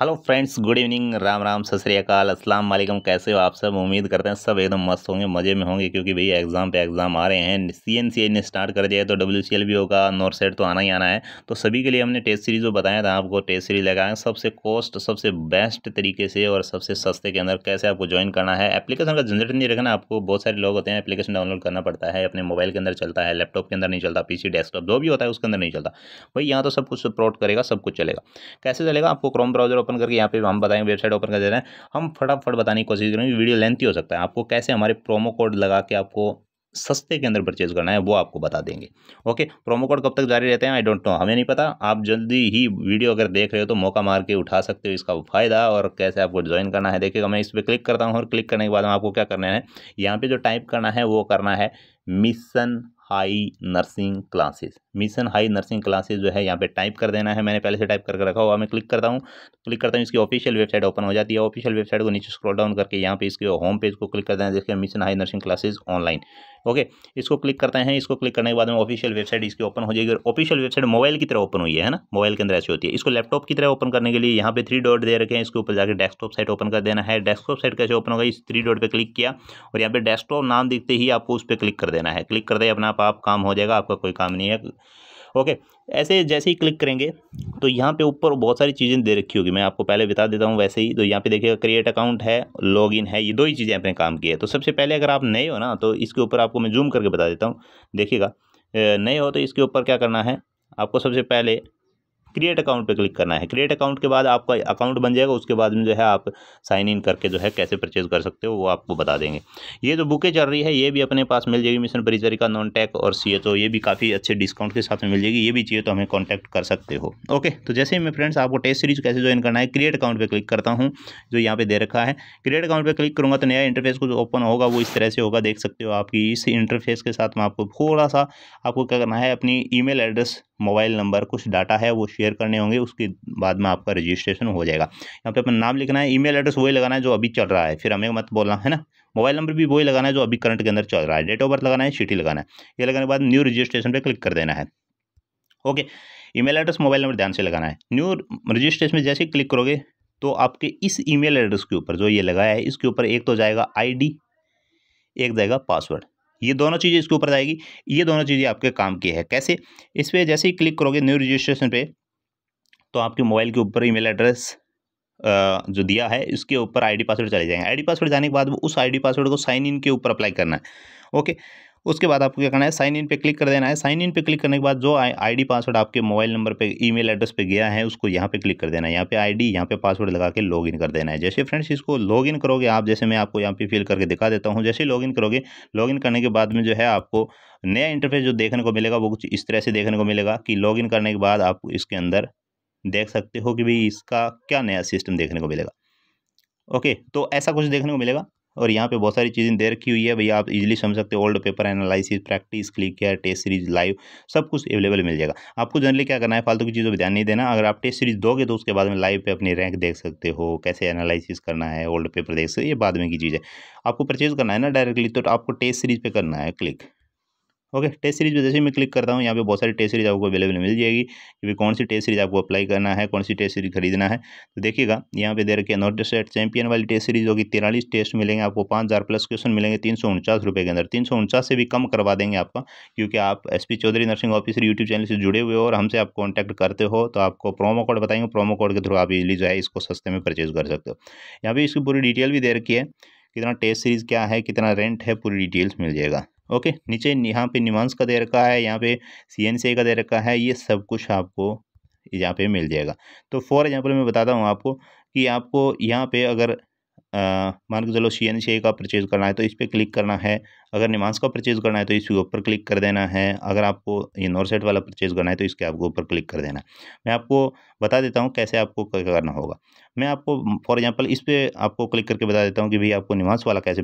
hello friends good evening Ram Ram Sat Sri Akal Aslam वालेकुम कैसे हो आप सब उम्मीद करते हैं सब एकदम मस्त होंगे मज़े में होंगे क्योंकि भाई एग्ज़ाम पे एग्ज़ाम आ रहे हैं सी एन सी ए ने स्टार्ट कर दिया है तो डब्ल्यू सी एल भी होगा नॉर्थ साइड तो आना ही आना है तो सभी के लिए हमने टेस्ट सीरीज़ जो बताया था आपको टेस्ट सीरीज़ लगाए सबसे कॉस्ट सबसे बेस्ट तरीके से और सबसे सस्ते के अंदर कैसे आपको ज्वाइन करना है एप्लीकेशन का झंझट नहीं रखना आपको बहुत सारे लोग होते हैं एप्लीकेशन डाउनलोड करना पड़ता है अपने मोबाइल के अंदर चलता है लैपटॉप के अंदर नहीं चलता पी सी डेस्कटॉप जो भी होता है उसके अंदर नहीं चलता भाई यहाँ तो सब कुछ सपोर्ट करेगा सब कुछ चलेगा कैसे चलेगा आपको क्रोम ब्राउजर ओपन करके यहाँ पे हम बताएंगे वेबसाइट ओपन कर दे रहे हैं हम फटाफट बताने की कोशिश करेंगे वीडियो लेंथ ही हो सकता है आपको कैसे हमारे प्रोमो कोड लगा के आपको सस्ते के अंदर परचेज करना है वो आपको बता देंगे ओके प्रोमो कोड कब तक जारी रहते हैं आई डोंट नो हमें नहीं पता आप जल्दी ही वीडियो अगर देख रहे हो तो मौका मार के उठा सकते हो इसका फ़ायदा और कैसे आपको ज्वाइन करना है देखिएगा मैं इस पर क्लिक करता हूँ और क्लिक करने के बाद आपको क्या करना है यहाँ पर जो टाइप करना है वो करना है Mission High Nursing Classes Mission High Nursing Classes जो है यहाँ पे टाइप कर देना है मैंने पहले से टाइप करके रखा हुआ मैं क्लिक करता हूँ क्लिक करता हूँ इसकी ऑफिशियल वेबसाइट ओपन हो जाती है ऑफिशियल वेबसाइट को नीचे स्क्रॉल डाउन करके यहाँ पे इसके होम पेज को क्लिक कर देना जिसके Mission High Nursing Classes online okay इसको क्लिक करते हैं इसको क्लिक करने के बाद में ऑफिशियल वेबसाइट इसकी ओपन हो जाएगी और ऑफिशियल वेबसाइट मोबाइल की तरह ओपन हुई है ना मोबाइल के अंदर ऐसी होती है इसको लैपटॉप की तरह ओपन करने के लिए यहाँ पे थ्री डॉट दे रखे हैं इसके ऊपर जाकर डेस्कटॉप साइट ओपन कर देना है डेस्कटॉप साइट कैसे ओपन होगा इस थ्री डॉट पर क्लिक किया और यहाँ पे डेस्कटॉप नाम दिखते ही आपको उस पर क्लिक कर देना है क्लिक करते ही अपना आप काम हो जाएगा आपका कोई काम नहीं है ओके ऐसे जैसे ही क्लिक करेंगे तो यहाँ पे ऊपर बहुत सारी चीज़ें दे रखी होगी मैं आपको पहले बता देता हूँ वैसे ही तो यहाँ पे देखिएगा क्रिएट अकाउंट है लॉगिन है ये दो ही चीज़ें अपने काम की है तो सबसे पहले अगर आप नए हो ना तो इसके ऊपर आपको मैं जूम करके बता देता हूँ देखिएगा नए हो तो इसके ऊपर क्या करना है आपको सबसे पहले क्रिएट अकाउंट पे क्लिक करना है क्रिएट अकाउंट के बाद आपका अकाउंट बन जाएगा उसके बाद में जो है आप साइन इन करके जो है कैसे परचेज कर सकते हो वो आपको बता देंगे ये जो बुकें चल रही है ये भी अपने पास मिल जाएगी मिशन का नॉन टैक और सी तो ये भी काफ़ी अच्छे डिस्काउंट के साथ में मिल जाएगी ये भी चाहिए तो हमें कॉन्टैक्ट कर सकते हो ओके तो जैसे ही मैं फ्रेंड्स आपको टेस्ट सीरीज कैसे ज्वाइन करना है क्रिएट अकाउंट पर क्लिक करता हूँ जो यहाँ पर दे रखा है क्रिएट अकाउंट पर क्लिक करूँगा तो नया इंटरफेस को ओपन होगा वो इस तरह से होगा देख सकते हो आपकी इस इंटरफेस के साथ में आपको थोड़ा सा आपको क्या करना है अपनी ई एड्रेस मोबाइल नंबर कुछ डाटा है वो शेयर करने होंगे उसके बाद में आपका रजिस्ट्रेशन हो जाएगा यहाँ पे अपना नाम लिखना है ईमेल एड्रेस वही लगाना है जो अभी चल रहा है फिर हमें मत बोलना है ना मोबाइल नंबर भी वही लगाना है जो अभी करंट के अंदर चल रहा है डेट ऑफ बर्थ लगाना है सिटी लगाना है ये लगाने के बाद न्यू रजिस्ट्रेशन पर क्लिक कर देना है okay email address mobile number ध्यान से लगाना है न्यू रजिस्ट्रेशन में जैसे ही क्लिक करोगे तो आपके इस ईमेल एड्रेस के ऊपर जो ये लगाया है इसके ऊपर एक तो जाएगा आईडी एक जाएगा पासवर्ड ये दोनों चीज़ें इसके ऊपर आएगी ये दोनों चीज़ें आपके काम की है कैसे इस पर जैसे ही क्लिक करोगे न्यू रजिस्ट्रेशन पे तो आपके मोबाइल के ऊपर ईमेल एड्रेस जो दिया है इसके ऊपर आईडी पासवर्ड चले जाएंगे आईडी पासवर्ड जाने के बाद उस आईडी पासवर्ड को साइन इन के ऊपर अप्लाई करना है ओके उसके बाद आपको क्या करना है साइन इन पे क्लिक कर देना है साइन इन पे क्लिक करने के बाद जो आईडी पासवर्ड आपके मोबाइल नंबर पे ईमेल एड्रेस पे गया है उसको यहाँ पे क्लिक कर देना है यहाँ पे आईडी यहाँ पे पासवर्ड लगा के लॉगिन कर देना है जैसे फ्रेंड्स इसको लॉगिन करोगे आप जैसे मैं आपको यहाँ पे फिल करके दिखा देता हूँ जैसे लॉग करोगे लॉग करने के बाद में जो है आपको नया इंटरफेस जो देखने को मिलेगा वो कुछ इस तरह से देखने को मिलेगा कि लॉग करने के बाद आप इसके अंदर देख सकते हो कि भाई इसका क्या नया सिस्टम देखने को मिलेगा ओके तो ऐसा कुछ देखने को मिलेगा और यहाँ पे बहुत सारी चीज़ें दे रखी हुई है भैया आप इजीली समझ सकते हो old paper analysis practice click care test series live सब कुछ अवेलेबल मिल जाएगा आपको जनरली क्या करना है फालतू की चीज़ों पर ध्यान नहीं देना अगर आप टेस्ट सीरीज दोगे तो उसके बाद में लाइव पे अपनी रैंक देख सकते हो कैसे एनालिसिस करना है ओल्ड पेपर देख सकते हो ये बाद में की चीज़ है आपको परचेज करना है ना डायरेक्टली तो आपको टेस्ट सीरीज पर करना है क्लिक ओके टेस्ट सीरीज पर जैसे मैं क्लिक करता हूँ यहाँ पे बहुत सारी टेस्ट सीरीज आपको अवेलेबल मिल जाएगी कि कौन सी टेस्ट सीरीज आपको अप्लाई करना है कौन सी टेस्ट सीरीज खरीदना है तो देखिएगा यहाँ पे दे रखिए नॉर्थ स्टेट चैंपियन वाली टेस्ट सीरीज होगी तिरालीस टेस्ट मिलेंगे आपको पाँच हज़ार प्लस क्वेश्चन मिलेंगे तीन सौ उनचास रुपये के अंदर तीन सौ से भी कम करवा देंगे आपका क्योंकि आप S P Chaudhary nursing officer YouTube channel से जुड़े हुए हो और हमसे आप कॉन्टैक्ट करते हो तो आपको प्रोमो कोड बताएंगे प्रोमो कोड के थ्रू आप इजली जो है इसको सस्ते में परचेज कर सकते हो यहाँ पर इसकी पूरी डिटेल भी दे रखी है कितना टेस्ट सीरीज़ क्या है कितना रेंट है पूरी डिटेल्स मिल जाएगा ओके नीचे यहाँ पे निमांस का दे रखा है यहाँ पे सी का दे रखा है ये सब कुछ आपको यहाँ पे मिल जाएगा तो फॉर एग्जांपल मैं बताता हूँ आपको कि आपको यहाँ पे अगर मान के चलो सी एन सी का परचेज़ करना है तो इस पर क्लिक करना है अगर निमांस का परचेज़ करना है तो इसके ऊपर क्लिक कर देना है अगर आपको ये नॉर्सेट वाला परचेज़ करना है तो इसके आपको ऊपर क्लिक कर देना है मैं आपको बता देता हूँ कैसे आपको करना होगा मैं आपको फॉर एग्जांपल इस पर आपको क्लिक करके बता देता हूँ कि भाई आपको निमांस वाला कैसे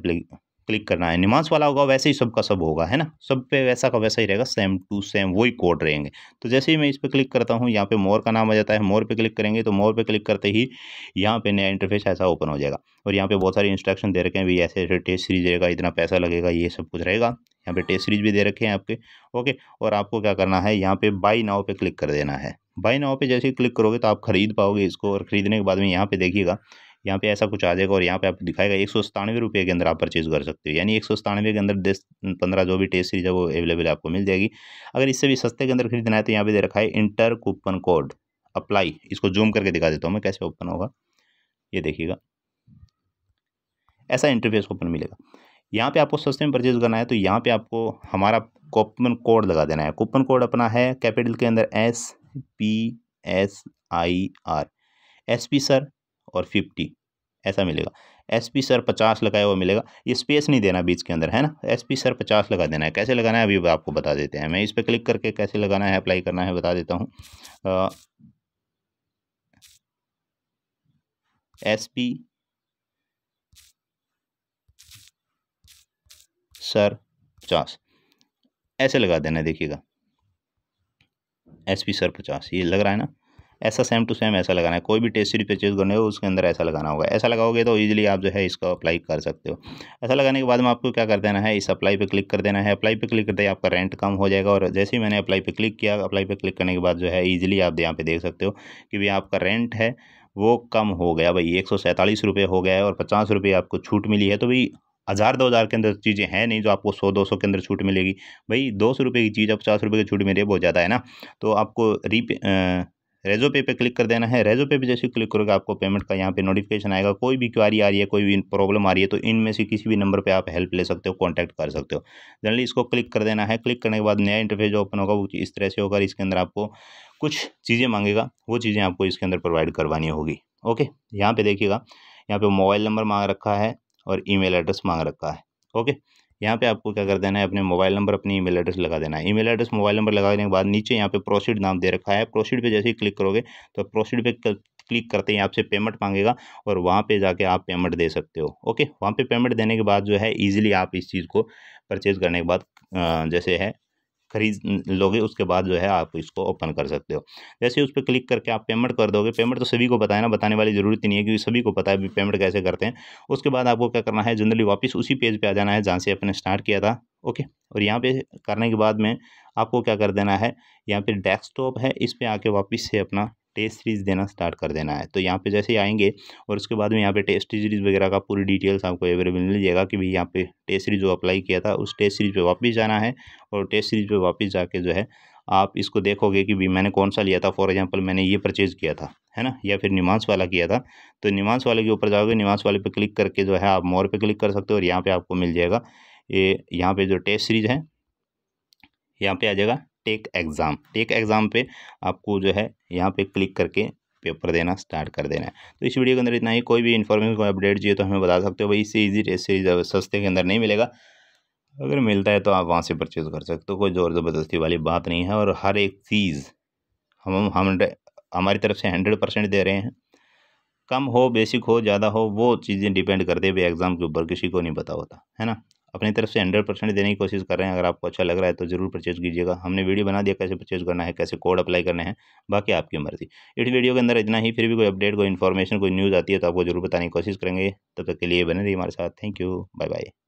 क्लिक करना है निमास वाला होगा वैसे ही सबका सब होगा है ना सब पे वैसा का वैसा ही रहेगा सेम टू सेम वही कोड रहेंगे तो जैसे ही मैं इस पर क्लिक करता हूँ यहाँ पे मोर का नाम आ जाता है मोर पे क्लिक करेंगे तो मोर पे क्लिक करते ही यहाँ पे नया इंटरफेस ऐसा ओपन हो जाएगा और यहाँ पे बहुत सारे इंस्ट्रक्शन दे रखे हैं भाई ऐसे ऐसे टेस्ट सीरीज रहेगा इतना पैसा लगेगा ये सब कुछ रहेगा यहाँ पे टेस्ट सीरीज भी दे रखे हैं आपके ओके और आपको क्या करना है यहाँ पे बाई नाव पे क्लिक कर देना है बाई नाव पे जैसे ही क्लिक करोगे तो आप खरीद पाओगे इसको और ख़रीदने के बाद में यहाँ पे देखिएगा यहाँ पे ऐसा कुछ आ जाएगा और यहाँ पे आपको दिखाएगा एक सौ सतानवे रुपये के अंदर आप परचेज़ कर सकते हो यानी एक सौ सतानवे के अंदर दस पंद्रह जो भी टेस्ट सीरीज है वो अवेलेबल आपको मिल जाएगी अगर इससे भी सस्ते के अंदर खरीदना है तो यहाँ पे दे रखा है इंटर कूपन कोड अप्लाई इसको जूम करके दिखा देता हूँ मैं कैसे ओपन होगा ये देखिएगा ऐसा इंटरफेस ओपन मिलेगा यहाँ पे आपको सस्ते में परचेज करना है तो यहाँ पे आपको हमारा कूपन कोड लगा देना है कूपन कोड अपना है कैपिटल के अंदर S P S I R S P sir और फिफ्टी ऐसा मिलेगा एस पी सर पचास लगाया हुआ मिलेगा ये स्पेस नहीं देना बीच के अंदर है ना एस पी सर पचास लगा देना है कैसे लगाना है अभी आपको बता देते हैं मैं इस पर क्लिक करके कैसे लगाना है अप्लाई करना है बता देता हूँ एस पी सर पचास ऐसे लगा देना देखिएगा एस पी सर पचास ये लग रहा है ना ऐसा सेम टू सेम ऐसा लगाना है कोई भी टेस्ट सीरीज परचेज करने हो उसके अंदर ऐसा लगाना होगा ऐसा लगाओगे तो ईजिली आप जो है इसको अप्लाई कर सकते हो ऐसा लगाने के बाद में आपको क्या कर देना है इस अप्लाई पर क्लिक कर देना है अप्लाई पर क्लिक करते ही आपका रेंट कम हो जाएगा और जैसे ही मैंने अप्लाई पर क्लिक किया अप्लाई पर क्लिक करने के बाद जो है ईजिली आप यहाँ पर देख सकते हो कि भाई आपका रेंट है वो कम हो गया भाई एक सौ सैंतालीस रुपये हो गया है और पचास रुपये आपको छूट मिली है तो भाई हज़ार दो हज़ार के अंदर चीज़ें हैं नहीं जो आपको सौ दो सौ के अंदर छूट मिलेगी भाई दो सौ रुपये की चीज़ अब पचास रुपये की छूट मिल रही है बहुत ज़्यादा है ना तो आपको रीपे रेजो पे पे क्लिक कर देना है रेजो पे पे जैसे क्लिक करोगे आपको पेमेंट का यहाँ पे नोटिफिकेशन आएगा कोई भी क्वारी आ रही है कोई भी प्रॉब्लम आ रही है तो इनमें से किसी भी नंबर पे आप हेल्प ले सकते हो कॉन्टैक्ट कर सकते हो जनरली इसको क्लिक कर देना है क्लिक करने के बाद नया इंटरफेस जो ओपन होगा वो इस तरह से होगा इसके अंदर आपको कुछ चीज़ें मांगेगा वो चीज़ें आपको इसके अंदर प्रोवाइड करवानी होगी ओके यहाँ पर देखिएगा यहाँ पर मोबाइल नंबर मांग रखा है और ई एड्रेस मांग रखा है ओके यहाँ पे आपको क्या कर देना है अपने मोबाइल नंबर अपनी ईमेल एड्रेस लगा देना है ईमेल एड्रेस मोबाइल नंबर लगाने के बाद नीचे यहाँ पे प्रोसीड नाम दे रखा है प्रोसीड पे जैसे ही क्लिक करोगे तो प्रोसीड पे क्लिक करते ही आपसे पेमेंट मांगेगा और वहाँ पे जाके आप पेमेंट दे सकते हो ओके वहाँ पे पेमेंट देने के बाद जो है ईजिली आप इस चीज़ को परचेज़ करने के बाद जैसे है खरीद लोगे उसके बाद जो है आप इसको ओपन कर सकते हो जैसे उस पर क्लिक करके आप पेमेंट कर दोगे पेमेंट तो सभी को बताया ना बताने वाली ज़रूरत नहीं है क्योंकि सभी को पता है पेमेंट कैसे करते हैं उसके बाद आपको क्या करना है जनरली वापस उसी पेज पर आ जाना है जहाँ से अपने स्टार्ट किया था ओके और यहाँ पे करने के बाद में आपको क्या कर देना है यहाँ पे डेस्कटॉप है इस पर आके वापस से अपना टेस्ट सीरीज़ देना स्टार्ट कर देना है तो यहाँ पे जैसे ही आएंगे और उसके बाद में यहाँ पे टेस्ट सीरीज़ वगैरह का पूरी डिटेल्स आपको अवेलेबल मिल जाएगा कि भाई यहाँ पे टेस्ट सीरीज़ जो अप्लाई किया था उस टेस्ट सीरीज़ पे वापस जाना है और टेस्ट सीरीज़ पे वापस जाके जो है आप इसको देखोगे कि भाई मैंने कौन सा लिया था फॉर एग्जाम्पल मैंने ये परचेज़ किया था है ना या फिर निमांस वाला किया था तो निमांस वाले के ऊपर जाओगे निमांस वाले पर क्लिक करके जो है आप मोर पर क्लिक कर सकते हो और यहाँ पर आपको मिल जाएगा ये यहाँ पर जो टेस्ट सीरीज़ है यहाँ पर आ जाएगा टेक एग्ज़ाम टेक एग्ज़ाम पे आपको जो है यहाँ पे क्लिक करके पेपर देना स्टार्ट कर देना है तो इस वीडियो के अंदर इतना ही कोई भी इन्फॉर्मेशन कोई अपडेट चाहिए तो हमें बता सकते हो भाई इससे ईजी इससे सस्ते के अंदर नहीं मिलेगा अगर मिलता है तो आप वहाँ से परचेज़ कर सकते हो कोई ज़ोर ज़बरदस्ती वाली बात नहीं है और हर एक चीज़ हम हम हमारी तरफ से हंड्रेड परसेंट दे रहे हैं कम हो बेसिक हो ज़्यादा हो वो चीज़ें डिपेंड करते हुए एग्ज़ाम के ऊपर किसी को नहीं पता होता है ना अपनी तरफ से हंड्रेड परसेंट देने की कोशिश कर रहे हैं अगर आपको अच्छा लग रहा है तो ज़रूर परचेज कीजिएगा हमने वीडियो बना दिया कैसे परचेज करना है कैसे कोड अप्लाई करना है बाकी आपकी मर्जी इस वीडियो के अंदर इतना ही फिर भी कोई अपडेट कोई इन्फॉर्मेशन कोई न्यूज़ आती है तो आपको जरूर बताने की कोशिश करेंगे तब तक के लिए बने रही हमारे साथ थैंक यू बाय बाय